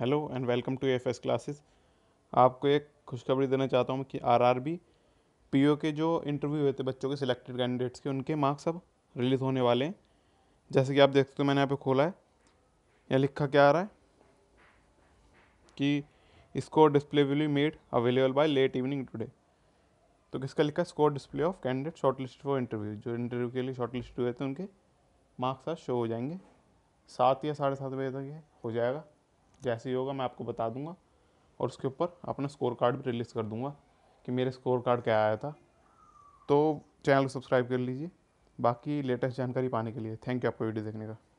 hello and welcome to F S classes आपको एक खुशखबरी देना चाहता हूँ कि R R B P O के जो इंटरव्यू हुए थे बच्चों के सिलेक्टेड कैंडिडेट्स के उनके मार्क्स अब रिलीज़ होने वाले हैं जैसे कि आप देख सकते हो मैंने यहाँ पे खोला है या लिखा क्या आ रहा है कि score display will be made available by late evening today तो किसका लिखा score display of candidate short list for interview जो इंटरव्यू के लिए शॉर्ट लिस्ट हुए थे उनके मार्क्स आज शो हो जाएंगे सात या साढ़े सात बजे तक ये हो जाएगा जैसे ही होगा मैं आपको बता दूंगा और उसके ऊपर अपना स्कोर कार्ड भी रिलीज़ कर दूंगा कि मेरे स्कोर कार्ड क्या आया था तो चैनल को सब्सक्राइब कर लीजिए बाकी लेटेस्ट जानकारी पाने के लिए थैंक यू आपको वीडियो देखने का